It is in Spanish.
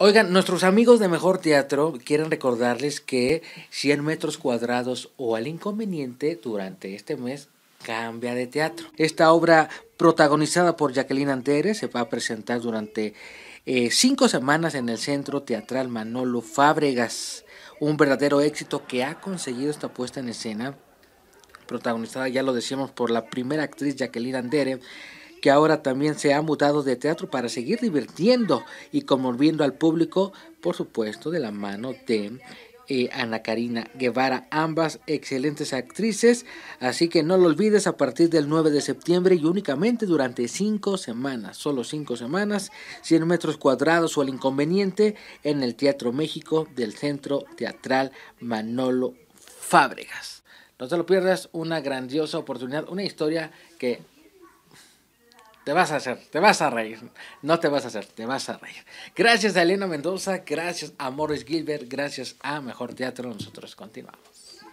Oigan, nuestros amigos de Mejor Teatro quieren recordarles que 100 metros cuadrados o al inconveniente durante este mes cambia de teatro. Esta obra protagonizada por Jacqueline Andere se va a presentar durante eh, cinco semanas en el Centro Teatral Manolo Fábregas. Un verdadero éxito que ha conseguido esta puesta en escena, protagonizada, ya lo decíamos, por la primera actriz Jacqueline Andere que ahora también se ha mudado de teatro para seguir divirtiendo y conmoviendo al público, por supuesto, de la mano de eh, Ana Karina Guevara, ambas excelentes actrices. Así que no lo olvides a partir del 9 de septiembre y únicamente durante cinco semanas, solo cinco semanas, 100 metros cuadrados o el inconveniente en el Teatro México del Centro Teatral Manolo Fábregas. No te lo pierdas, una grandiosa oportunidad, una historia que te vas a hacer, te vas a reír. No te vas a hacer, te vas a reír. Gracias a Elena Mendoza, gracias a Morris Gilbert, gracias a Mejor Teatro. Nosotros continuamos.